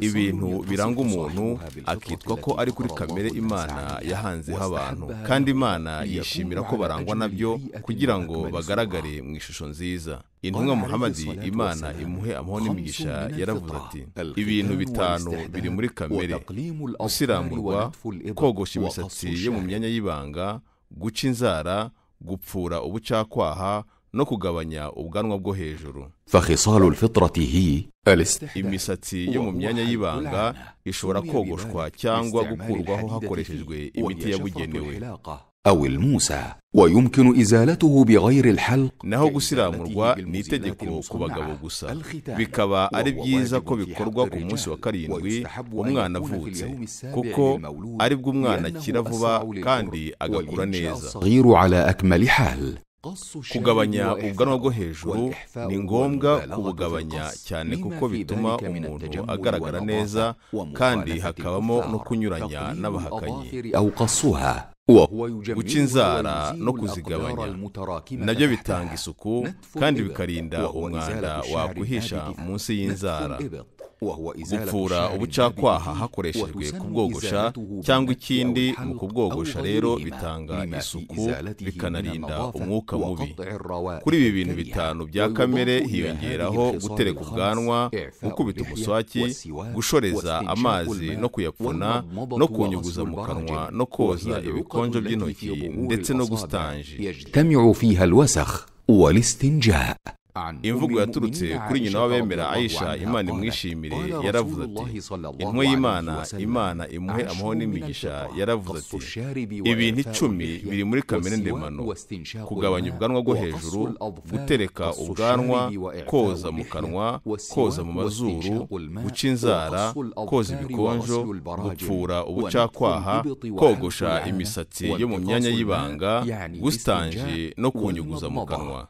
ibintu biranga umuntu akitwa ko ari kuri kamere imana yahanzeho abantu kandi imana yishimira ko barangwa nabyo kugira ngo bagaragare mu ishusho nziza intumwa muhamadi imana imuhe amahoro n'imigisha yaravuze ati ibintu bitanu biri muri kamere gusiramburwa kogosha imisatsi yo mu myanya y'ibanga guca inzara gupfura ubucakwaha no kugabanya ubwanwa bwo hejuru fahisal alfitrati hi imisatsi yo mu myanya y'ibanga ishobora kogoshwa cyangwa gukurwaho hakoreshejwe imiti yabugenewe أو الموسى ويمكن إزالته بغير الحلق naho gusiramurwa ni itegeko ku bagabo gusa bikaba ari byiza ko bikorwa ku munsi wa karindwi umwana avutse kuko ari bwo umwana akira vuba kandi agakura neza kugabanya ubwanwa bwo hejuru ni ngombwa kubugabanya cyane kuko bituma umuntu agaragara neza kandi hakabamo no kunyuranya n'abahakanyi guca inzara no kuzigabanya nabyo bitanga isuku kandi bikarinda umwanda waguhisha munsi y'inzara gupfura ubucakwaha hakoreshejwe kubwogosha cyangwa ikindi mu kubwogosha rero bitanga isuku bikanarinda umwuka mubi kuri ibi bintu bitanu bya kamere hiyongeraho gutereka ubwanwa gukubita umuswaki gushoreza amazi no kuyapfuna no kunyuguza mu kanwa no koza ibikonjo by'intoki ndetse no gusitanje imvugo yaturutse kuri nyina w'abemera ayisha imana imwishimire yaravuze ati intumwa y'imana imana imuhe amaho n'imigisha yaravuze ati ibintu icumi biri muri kamere ndemano kugabanya ubwanwa bwo hejuru gutereka ubwanwa koza mu kanwa koza mu mazuru guca inzara koza ibikonjo gupfura ubucakwaha kogosha imisatsi yo mu myanya y'ibanga gusitanje no kunyuguza mu kanwa